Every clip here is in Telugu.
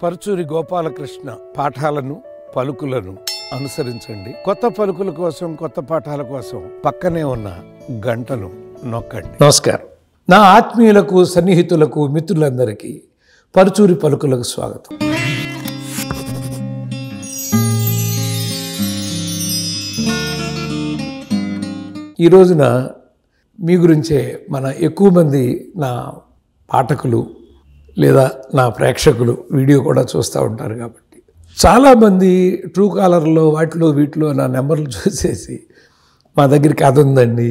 పరుచూరి గోపాలకృష్ణ పాఠాలను పలుకులను అనుసరించండి కొత్త పలుకుల కోసం కొత్త పాఠాల కోసం పక్కనే ఉన్న గంటలు నొక్కండి నమస్కారం నా ఆత్మీయులకు సన్నిహితులకు మిత్రులందరికీ పరుచూరి పలుకులకు స్వాగతం ఈ రోజున మీ గురించే మన ఎక్కువ మంది నా పాఠకులు లేదా నా ప్రేక్షకులు వీడియో కూడా చూస్తూ ఉంటారు కాబట్టి చాలామంది ట్రూ కాలర్లో వాటిలో వీటిలో నా నెంబర్లు చూసేసి మా దగ్గర కథ ఉందండి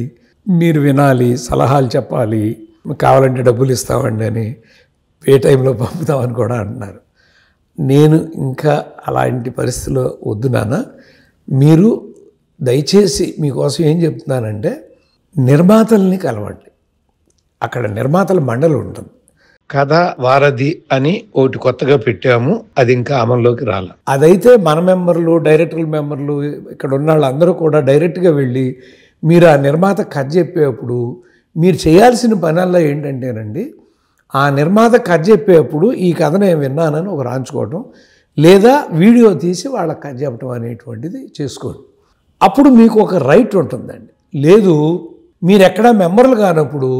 మీరు వినాలి సలహాలు చెప్పాలి కావాలంటే డబ్బులు ఇస్తామండి అని ఏ టైంలో పంపుతామని కూడా అంటున్నారు నేను ఇంకా అలాంటి పరిస్థితిలో వద్దు మీరు దయచేసి మీకోసం ఏం చెప్తున్నానంటే నిర్మాతల్ని కలవండి అక్కడ నిర్మాతల మండలి ఉంటుంది కథ వారధి అని ఒకటి కొత్తగా పెట్టాము అది ఇంకా అమల్లోకి రాల అదైతే మన మెంబర్లు డైరెక్టర్ మెంబర్లు ఇక్కడ ఉన్న వాళ్ళందరూ కూడా డైరెక్ట్గా వెళ్ళి మీరు ఆ నిర్మాత కథ చెప్పేప్పుడు మీరు చేయాల్సిన పనల్లో ఏంటంటేనండి ఆ నిర్మాత కథ చెప్పేప్పుడు ఈ కథ నేను విన్నానని ఒక రాంచుకోవటం లేదా వీడియో తీసి వాళ్ళకి కథ చెప్పడం అనేటువంటిది చేసుకోండి అప్పుడు మీకు ఒక రైట్ ఉంటుందండి లేదు మీరు ఎక్కడ మెంబర్లు కానప్పుడు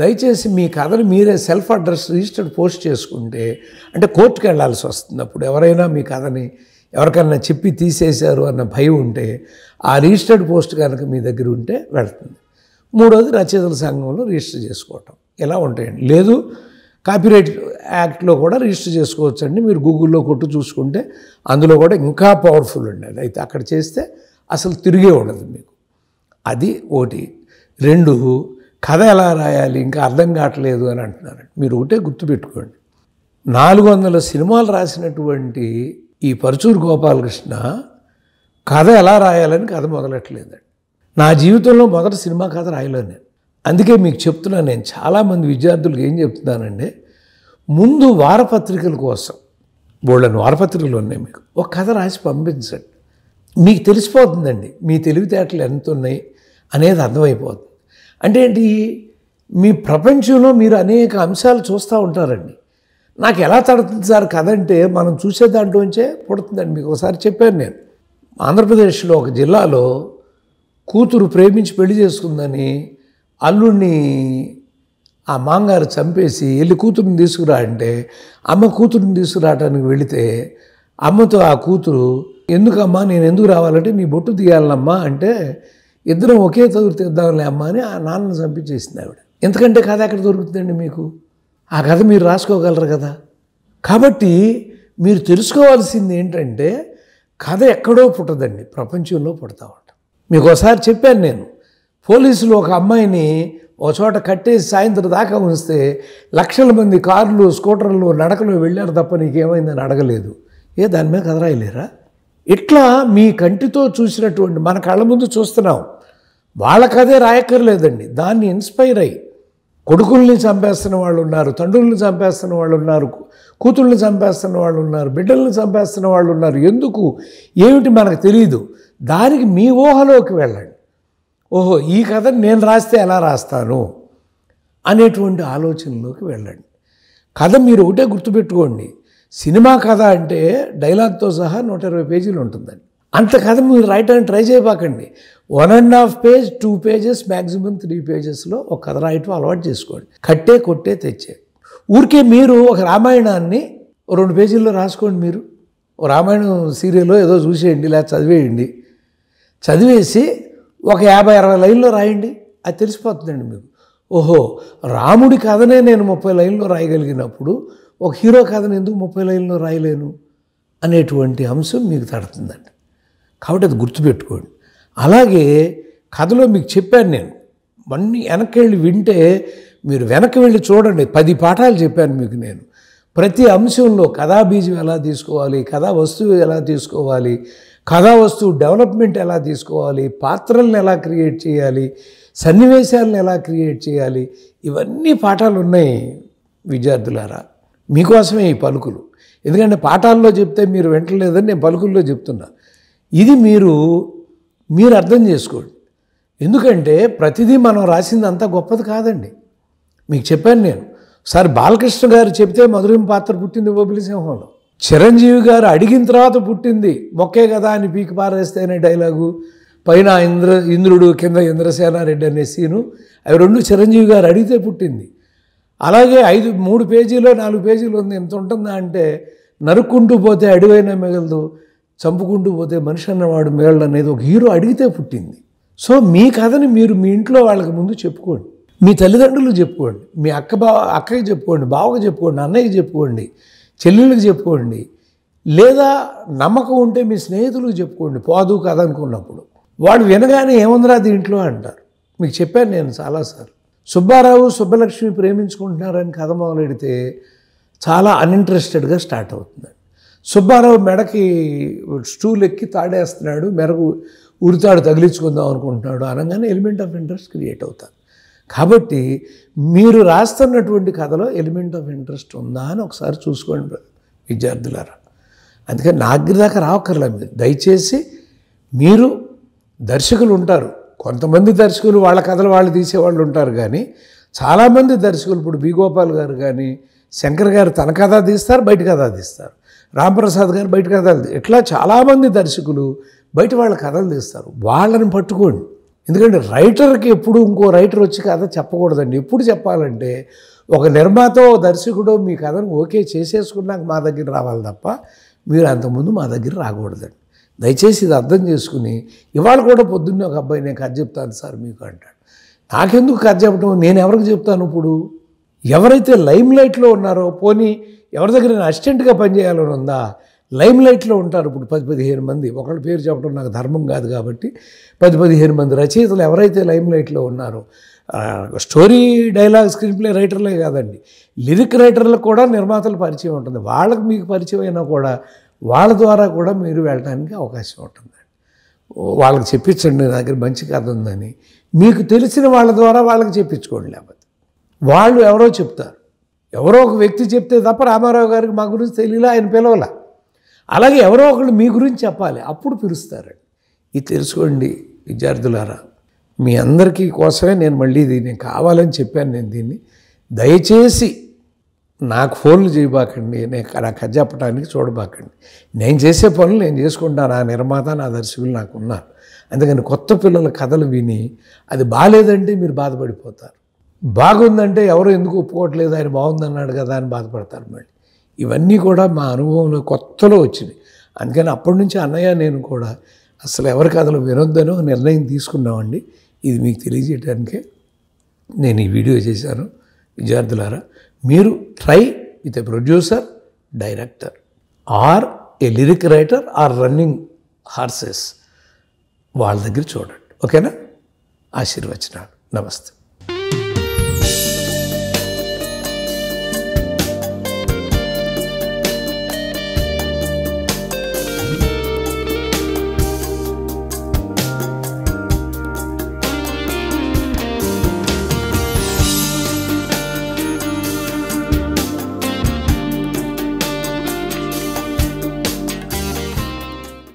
దయచేసి మీ కథను మీరే సెల్ఫ్ అడ్రస్ రిజిస్టర్డ్ పోస్ట్ చేసుకుంటే అంటే కోర్టుకు వెళ్లాల్సి వస్తుంది అప్పుడు ఎవరైనా మీ కథని ఎవరికైనా చెప్పి తీసేశారు అన్న భయం ఉంటే ఆ రిజిస్టర్డ్ పోస్ట్ కనుక మీ దగ్గర ఉంటే వెళ్తుంది మూడోది రచయితల సంఘంలో రిజిస్టర్ చేసుకోవటం ఇలా ఉంటాయండి లేదు కాపీరైట్ యాక్ట్లో కూడా రిజిస్టర్ చేసుకోవచ్చు అండి మీరు గూగుల్లో కొట్టు చూసుకుంటే అందులో కూడా ఇంకా పవర్ఫుల్ ఉండేది అయితే అక్కడ చేస్తే అసలు తిరిగే ఉండదు మీకు అది ఒకటి రెండు కథ ఎలా రాయాలి ఇంకా అర్థం కావట్లేదు అని అంటున్నారు మీరు ఒకటే గుర్తుపెట్టుకోండి నాలుగు వందల సినిమాలు రాసినటువంటి ఈ పరచూరు గోపాలకృష్ణ కథ ఎలా రాయాలని కథ మొదలట్లేదండి నా జీవితంలో మొదట సినిమా కథ రాయలేను నేను అందుకే మీకు చెప్తున్నాను నేను చాలామంది విద్యార్థులకు ఏం చెప్తున్నానంటే ముందు వారపత్రికల కోసం బోళ్ళని వారపత్రికలు ఉన్నాయి మీకు ఒక కథ రాసి పంపించండి మీకు తెలిసిపోతుందండి మీ తెలివితేటలు ఎంత ఉన్నాయి అనేది అర్థమైపోతుంది అంటే ఏంటి మీ ప్రపంచంలో మీరు అనేక అంశాలు చూస్తూ ఉంటారండి నాకు ఎలా తడుతుంది సార్ కదంటే మనం చూసే దాంట్లోంచే పుడుతుందండి మీకు ఒకసారి చెప్పాను నేను ఆంధ్రప్రదేశ్లో ఒక జిల్లాలో కూతురు ప్రేమించి పెళ్లి చేసుకుందని అల్లుడిని ఆ మాంగారు చంపేసి వెళ్ళి కూతురుని తీసుకురా అంటే అమ్మ కూతురుని తీసుకురావడానికి వెళితే అమ్మతో ఆ కూతురు ఎందుకమ్మా నేను ఎందుకు రావాలంటే నీ బొట్టు తీయాలమ్మా అంటే ఇద్దరం ఒకే చదువు తీద్దాంలే అమ్మ అని ఆ నాన్నను చంపించేసింది ఆవిడ ఎందుకంటే కథ ఎక్కడ దొరుకుతుందండి మీకు ఆ కథ మీరు రాసుకోగలరు కదా కాబట్టి మీరు తెలుసుకోవాల్సింది ఏంటంటే కథ ఎక్కడో పుట్టదండి ప్రపంచంలో పుడతా ఉంటాం మీకు ఒకసారి చెప్పాను నేను పోలీసులు ఒక అమ్మాయిని ఒక చోట కట్టేసి సాయంత్రం దాకా ఉంచితే లక్షల మంది కార్లు స్కూటర్లు నడకలు వెళ్ళారు తప్ప నీకేమైందని అడగలేదు ఏ దాని మీద కదరాయలేరా ఇట్లా మీ కంటితో చూసినటువంటి మన కళ్ళ ముందు చూస్తున్నాం వాళ్ళకదే రాయక్కర్లేదండి దాన్ని ఇన్స్పైర్ అయ్యి కొడుకుల్ని చంపేస్తున్న వాళ్ళు ఉన్నారు తండ్రుల్ని చంపేస్తున్న వాళ్ళు ఉన్నారు కూతుళ్ళని చంపేస్తున్న వాళ్ళు ఉన్నారు బిడ్డల్ని చంపేస్తున్న వాళ్ళు ఉన్నారు ఎందుకు ఏమిటి మనకు తెలియదు దానికి మీ ఊహలోకి వెళ్ళండి ఓహో ఈ కథను నేను రాస్తే ఎలా రాస్తాను అనేటువంటి ఆలోచనలోకి వెళ్ళండి కథ మీరు ఒకటే గుర్తుపెట్టుకోండి సినిమా కథ అంటే డైలాగ్తో సహా నూట ఇరవై పేజీలు ఉంటుందండి అంత కథ మీరు రాయటానికి ట్రై చేయబాకండి one and half page two pages maximum three పేజెస్లో ఒక కథ రాయటం అలవాటు చేసుకోండి కట్టే కొట్టే తెచ్చే ఊరికే మీరు ఒక రామాయణాన్ని రెండు పేజీల్లో రాసుకోండి మీరు రామాయణం సీరియల్లో ఏదో చూసేయండి లేదా చదివేయండి చదివేసి ఒక యాభై అరవై లైన్లో రాయండి అది తెలిసిపోతుందండి మీకు ఓహో రాముడి కథనే నేను ముప్పై లైన్లో రాయగలిగినప్పుడు ఒక హీరో కథను ఎందుకు ముప్పై లైన్లో రాయలేను అనేటువంటి అంశం మీకు తడుతుందండి కాబట్టి అది గుర్తుపెట్టుకోండి అలాగే కథలో మీకు చెప్పాను నేను అన్నీ వెనక్కి వెళ్ళి వింటే మీరు వెనక్కి వెళ్ళి చూడండి పది పాఠాలు చెప్పాను మీకు నేను ప్రతి అంశంలో కథా బీజం ఎలా తీసుకోవాలి కథా వస్తువు ఎలా తీసుకోవాలి కథా వస్తువు డెవలప్మెంట్ ఎలా తీసుకోవాలి పాత్రలను ఎలా క్రియేట్ చేయాలి సన్నివేశాలను ఎలా క్రియేట్ చేయాలి ఇవన్నీ పాఠాలు ఉన్నాయి విద్యార్థులారా మీకోసమే ఈ పలుకులు ఎందుకంటే పాఠాల్లో చెప్తే మీరు వెంటలేదని నేను పలుకుల్లో చెప్తున్నా ఇది మీరు మీరు అర్థం చేసుకోండి ఎందుకంటే ప్రతిదీ మనం రాసింది అంత గొప్పది కాదండి మీకు చెప్పాను నేను సార్ బాలకృష్ణ గారు చెప్తే మధురం పాత్ర పుట్టింది బొబిలిసింహంలో చిరంజీవి గారు అడిగిన తర్వాత పుట్టింది మొక్కే కదా అని పీకి పారేస్తేనే డైలాగు పైన ఇంద్ర ఇంద్రుడు కింద ఇంద్రసేనారెడ్డి అనే సీను అవి రెండు చిరంజీవి గారు అడిగితే పుట్టింది అలాగే ఐదు మూడు పేజీలో నాలుగు పేజీలు ఉంది ఎంత ఉంటుందా అంటే నరుక్కుంటూ పోతే అడివైనా మిగలదు చంపుకుంటూ పోతే మనిషి అన్నవాడు మేళ్ళు అనేది ఒక హీరో అడిగితే పుట్టింది సో మీ కథని మీరు మీ ఇంట్లో వాళ్ళకి ముందు చెప్పుకోండి మీ తల్లిదండ్రులు చెప్పుకోండి మీ అక్క బా అక్కకి చెప్పుకోండి బావకి చెప్పుకోండి అన్నయ్యకి చెప్పుకోండి చెల్లెళ్ళకి చెప్పుకోండి లేదా నమ్మకం ఉంటే మీ స్నేహితులకు చెప్పుకోండి పోదు కథ అనుకున్నప్పుడు వాళ్ళు వినగానే ఏముందిరా దీంట్లో అంటారు మీకు చెప్పాను నేను చాలాసార్లు సుబ్బారావు సుబ్బలక్ష్మి ప్రేమించుకుంటున్నారని కథ మొదలెడితే చాలా అన్ఇంట్రెస్టెడ్గా స్టార్ట్ అవుతుంది సుబ్బారావు మెడకి స్టూల్ ఎక్కి తాడేస్తున్నాడు మెరకు ఉరితాడు తగిలించుకుందాం అనుకుంటున్నాడు అనగానే ఎలిమెంట్ ఆఫ్ ఇంట్రెస్ట్ క్రియేట్ అవుతారు కాబట్టి మీరు రాస్తున్నటువంటి కథలో ఎలిమెంట్ ఆఫ్ ఇంట్రెస్ట్ ఉందా అని ఒకసారి చూసుకోండి విద్యార్థులారా అందుకని నాగ్రి దాకా రావక్కర్లే మీరు దయచేసి మీరు దర్శకులు ఉంటారు కొంతమంది దర్శకులు వాళ్ళ కథలు వాళ్ళు తీసేవాళ్ళు ఉంటారు కానీ చాలామంది దర్శకులు ఇప్పుడు బి గోపాల్ గారు కానీ శంకర్ గారు తన కథ తీస్తారు బయట కథ తీస్తారు రాంప్రసాద్ గారు బయట కథలు ఇట్లా చాలామంది దర్శకులు బయట వాళ్ళ కథలు తీస్తారు వాళ్ళని పట్టుకోండి ఎందుకంటే రైటర్కి ఎప్పుడు ఇంకో రైటర్ వచ్చి కథ చెప్పకూడదండి ఎప్పుడు చెప్పాలంటే ఒక నిర్మాత దర్శకుడు మీ కథను ఓకే చేసేసుకున్నాక మా దగ్గర రావాలి తప్ప మీరు అంతకుముందు మా దగ్గర రాకూడదండి దయచేసి ఇది అర్థం చేసుకుని ఇవాళ కూడా పొద్దున్నే ఒక అబ్బాయి నేను కథ చెప్తాను సార్ మీకు అంటాడు నాకెందుకు కథ చెప్పడం నేను ఎవరికి చెప్తాను ఇప్పుడు ఎవరైతే లైమ్ లైట్లో ఉన్నారో పోనీ ఎవరి దగ్గర నేను అసిస్టెంట్గా పనిచేయాలని ఉందా లైమ్ లైట్లో ఉంటారు ఇప్పుడు పది పదిహేను మంది ఒకళ్ళ పేరు చెప్పడం నాకు ధర్మం కాదు కాబట్టి పది పదిహేను మంది రచయితలు ఎవరైతే లైమ్ లైట్లో ఉన్నారో స్టోరీ డైలాగ్ స్క్రీన్ ప్లే రైటర్లే కాదండి లిరిక్ రైటర్లకు కూడా నిర్మాతల పరిచయం ఉంటుంది వాళ్ళకి మీకు పరిచయం అయినా కూడా వాళ్ళ ద్వారా కూడా మీరు వెళ్ళడానికి అవకాశం ఉంటుంది వాళ్ళకి చెప్పించండి నా దగ్గర మంచి కథ ఉందని మీకు తెలిసిన వాళ్ళ ద్వారా వాళ్ళకి చెప్పించుకోండి లేకపోతే వాళ్ళు ఎవరో చెప్తారు ఎవరో ఒక వ్యక్తి చెప్తే తప్ప రామారావు గారికి మా గురించి తెలియలా ఆయన పిలవలా అలాగే ఎవరో ఒకళ్ళు మీ గురించి చెప్పాలి అప్పుడు పిలుస్తారండి ఇది తెలుసుకోండి విద్యార్థులారా మీ అందరికీ కోసమే నేను మళ్ళీ ఇది నేను కావాలని చెప్పాను నేను దీన్ని దయచేసి నాకు ఫోన్లు చేయబాకండి నేను నాకు చెప్పడానికి చూడబాకండి నేను చేసే పనులు నేను చేసుకుంటాను నా నిర్మాత నా దర్శకులు నాకు ఉన్నారు అందుకని కొత్త పిల్లల కథలు విని అది బాగాలేదంటే మీరు బాధపడిపోతారు బాగుందంటే ఎవరు ఎందుకు ఒప్పుకోవట్లేదు ఆయన బాగుందన్నాడు కదా అని బాధపడతారు మళ్ళీ ఇవన్నీ కూడా మా అనుభవంలో కొత్తలో వచ్చినాయి అందుకని అప్పటి నుంచి అన్నయ్య నేను కూడా అసలు ఎవరి కథలు వినొద్దనో నిర్ణయం తీసుకున్నామండి ఇది మీకు తెలియజేయడానికే నేను ఈ వీడియో చేశాను విద్యార్థులారా మీరు try with a producer director or a lyric writer or running horses వాళ్ళ దగ్గర చూడండి ఓకేనా ఆశీర్వచనాలు నమస్తే